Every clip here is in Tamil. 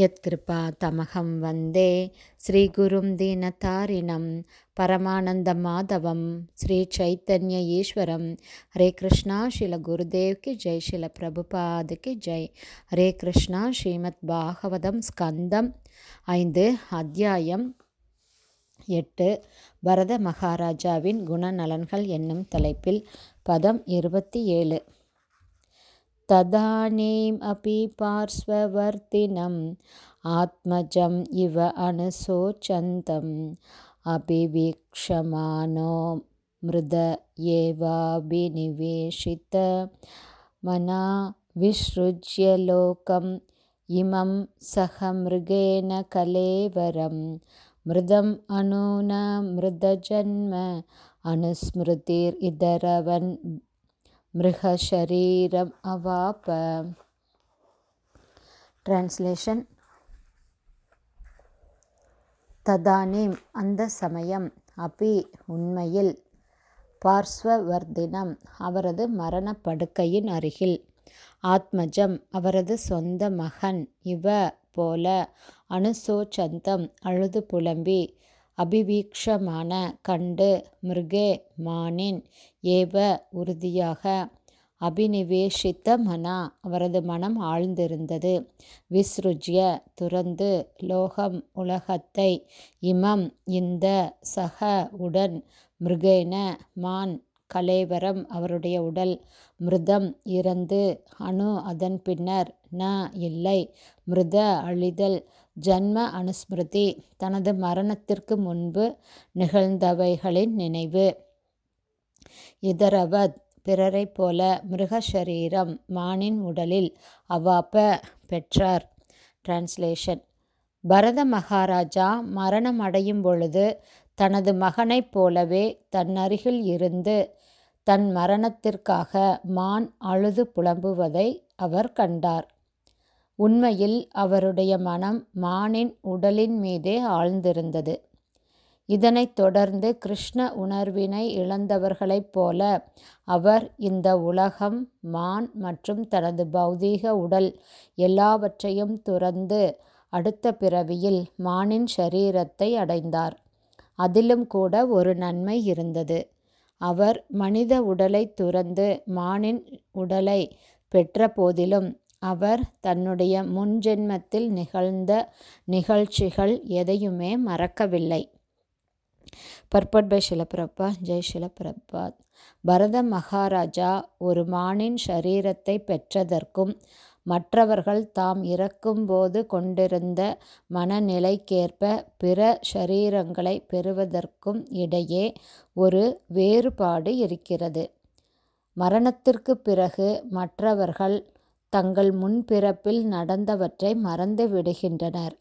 யத்கிருபா தமகம் வந்தே ஸ்ரீகுரும் தீனதாரிணம் பரமானந்த மாதவம் ஸ்ரீ சைத்தன்ய ஈஸ்வரம் ஹரே கிருஷ்ணா ஷில குருதேவ்கி ஜெய் ஷில பிரபுபாதுக்கு ஜெய் ஹரே கிருஷ்ணா ஸ்ரீமத் பாகவதம் ஸ்கந்தம் ஐந்து அத்தியாயம் எட்டு பரத மகாராஜாவின் குணநலன்கள் என்னும் தலைப்பில் பதம் இருபத்தி ஏழு तदानीम् अपि पार्श्ववर्तिनम् आत्मजम् इव अनुशोचन्तम् अपि वीक्षमाणो मृद एवाभिनिवेशितमना विसृज्य लोकम् इमं सह मृगेण कलेवरं मृदम् अनू मृदजन्म मृदजन्म अनुस्मृतिरिदरवन् மிருகசரீரம் அவாப ட்ரான்ஸ்லேஷன் ததானீம் அந்த சமயம் அபி உண்மையில் பார்ஸ்வவர்தினம் அவரது மரணப்படுக்கையின் அருகில் ஆத்மஜம் அவரது சொந்த மகன் இவ போல அனுசோச்சந்தம் அழுது புலம்பி அபிவீக்ஷமான கண்டு மிருகே மானின் ஏவ உறுதியாக அபினிவேஷித்த மனா அவரது மனம் ஆழ்ந்திருந்தது விஸ்ருஜ்ய துறந்து லோகம் உலகத்தை இமம் இந்த சக உடன் மிருகேன மான் கலேவரம் அவருடைய உடல் மிருதம் இறந்து அணு அதன் பின்னர் ந இல்லை மிருத அழிதல் ஜன்ம அனுஸ்மிருதி தனது மரணத்திற்கு முன்பு நிகழ்ந்தவைகளின் நினைவு இதரவத் பிறரைப் போல மிருக சரீரம் மானின் உடலில் அவாப்ப பெற்றார் டிரான்ஸ்லேஷன் பரத மகாராஜா மரணம் அடையும் பொழுது தனது மகனைப் போலவே தன்னருகில் இருந்து தன் மரணத்திற்காக மான் அழுது புலம்புவதை அவர் கண்டார் உண்மையில் அவருடைய மனம் மானின் உடலின் மீதே ஆழ்ந்திருந்தது இதனைத் தொடர்ந்து கிருஷ்ண உணர்வினை இழந்தவர்களைப் போல அவர் இந்த உலகம் மான் மற்றும் தனது பௌதீக உடல் எல்லாவற்றையும் துறந்து அடுத்த பிறவியில் மானின் ஷரீரத்தை அடைந்தார் அதிலும் கூட ஒரு நன்மை இருந்தது அவர் மனித உடலை துறந்து மானின் உடலை பெற்ற போதிலும் அவர் தன்னுடைய முன்ஜென்மத்தில் நிகழ்ந்த நிகழ்ச்சிகள் எதையுமே மறக்கவில்லை பர்பட் பை சிலப்பிரப்பா ஜெய் சிலப்பிரபாத் பரத மகாராஜா ஒரு மானின் சரீரத்தை பெற்றதற்கும் மற்றவர்கள் தாம் இறக்கும்போது கொண்டிருந்த மனநிலைக்கேற்ப பிற ஷரீரங்களை பெறுவதற்கும் இடையே ஒரு வேறுபாடு இருக்கிறது மரணத்திற்கு பிறகு மற்றவர்கள் தங்கள் முன்பிறப்பில் நடந்தவற்றை மறந்து விடுகின்றனர்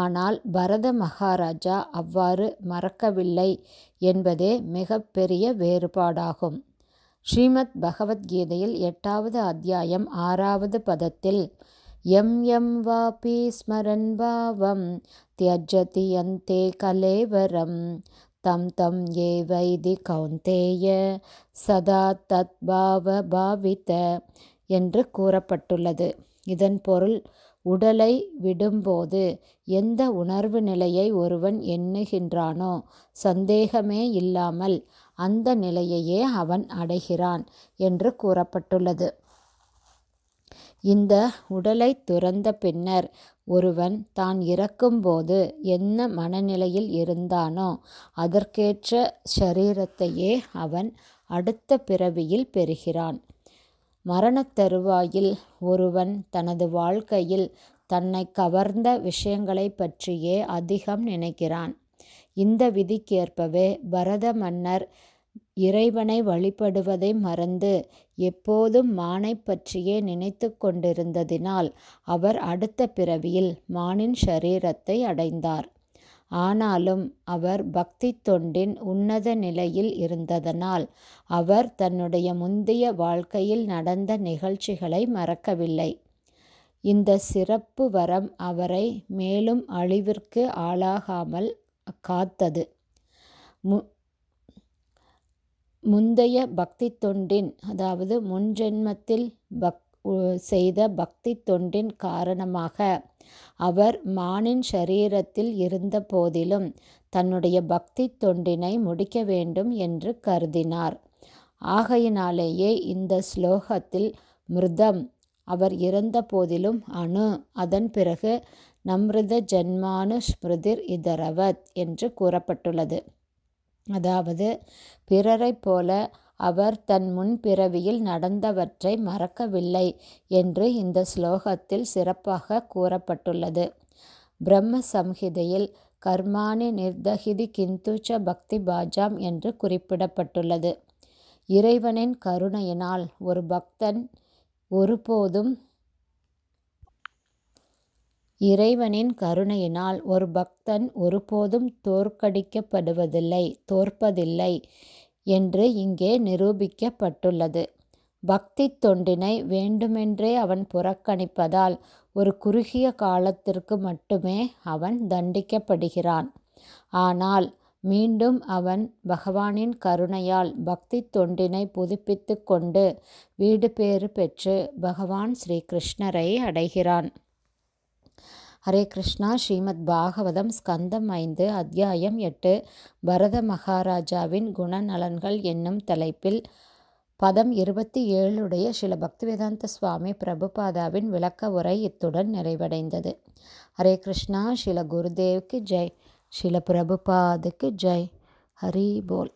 ஆனால் பரத மகாராஜா அவ்வாறு மறக்கவில்லை என்பதே மிகப்பெரிய வேறுபாடாகும் ஸ்ரீமத் பகவத்கீதையில் எட்டாவது அத்தியாயம் ஆறாவது பதத்தில் எம் எம் வாபி ஸ்மரன் பாவம் தியஜதி அந்தே கலேவரம் தம் தம் ஏ வைதி கௌந்தேய சதா தத் பாவ பாவித என்று கூறப்பட்டுள்ளது இதன் பொருள் உடலை விடும்போது எந்த உணர்வு நிலையை ஒருவன் எண்ணுகின்றானோ சந்தேகமே இல்லாமல் அந்த நிலையையே அவன் அடைகிறான் என்று கூறப்பட்டுள்ளது இந்த உடலை துறந்த பின்னர் ஒருவன் தான் இறக்கும்போது என்ன மனநிலையில் இருந்தானோ அதற்கேற்ற சரீரத்தையே அவன் அடுத்த பிறவியில் பெறுகிறான் மரணத் தருவாயில் ஒருவன் தனது வாழ்க்கையில் தன்னை கவர்ந்த விஷயங்களை பற்றியே அதிகம் நினைக்கிறான் இந்த விதிக்கேற்பவே பரத மன்னர் இறைவனை வழிபடுவதை மறந்து எப்போதும் மானை பற்றியே நினைத்து கொண்டிருந்ததினால் அவர் அடுத்த பிறவியில் மானின் ஷரீரத்தை அடைந்தார் ஆனாலும் அவர் பக்தி தொண்டின் உன்னத நிலையில் இருந்ததனால் அவர் தன்னுடைய முந்தைய வாழ்க்கையில் நடந்த நிகழ்ச்சிகளை மறக்கவில்லை இந்த சிறப்பு வரம் அவரை மேலும் அழிவிற்கு ஆளாகாமல் காத்தது மு முந்தைய பக்தி தொண்டின் அதாவது முன்ஜென்மத்தில் பக் செய்த பக்தி தொண்டின் காரணமாக அவர் மானின் சரீரத்தில் இருந்த போதிலும் தன்னுடைய பக்தி தொண்டினை முடிக்க வேண்டும் என்று கருதினார் ஆகையினாலேயே இந்த ஸ்லோகத்தில் மிருதம் அவர் இறந்த போதிலும் அணு அதன் பிறகு நம்ருத ஜன்மானு ஸ்மிருதிர் இதரவத் என்று கூறப்பட்டுள்ளது அதாவது பிறரைப் போல அவர் தன் முன்பிறவியில் நடந்தவற்றை மறக்கவில்லை என்று இந்த ஸ்லோகத்தில் சிறப்பாக கூறப்பட்டுள்ளது பிரம்ம சம்ஹிதையில் கர்மானி நிர்தகிதி கிந்துச்ச பக்தி பாஜாம் என்று குறிப்பிடப்பட்டுள்ளது இறைவனின் கருணையினால் ஒரு பக்தன் ஒருபோதும் இறைவனின் கருணையினால் ஒரு பக்தன் ஒருபோதும் தோற்கடிக்கப்படுவதில்லை தோற்பதில்லை என்று இங்கே நிரூபிக்கப்பட்டுள்ளது பக்தி தொண்டினை வேண்டுமென்றே அவன் புறக்கணிப்பதால் ஒரு குறுகிய காலத்திற்கு மட்டுமே அவன் தண்டிக்கப்படுகிறான் ஆனால் மீண்டும் அவன் பகவானின் கருணையால் பக்தி தொண்டினை புதுப்பித்து கொண்டு வீடு பேறு பெற்று பகவான் ஸ்ரீகிருஷ்ணரை அடைகிறான் ஹரே கிருஷ்ணா ஸ்ரீமத் பாகவதம் ஸ்கந்தம் ஐந்து அத்தியாயம் எட்டு பரத மகாராஜாவின் குணநலன்கள் என்னும் தலைப்பில் பதம் இருபத்தி ஏழுடைய சில பக்திவேதாந்த சுவாமி பிரபுபாதாவின் விளக்க உரை இத்துடன் நிறைவடைந்தது ஹரே கிருஷ்ணா ஸ்ரீல குருதேவுக்கு ஜெய் ஸ்ரீல பிரபுபாதுக்கு ஜெய் ஹரி போல்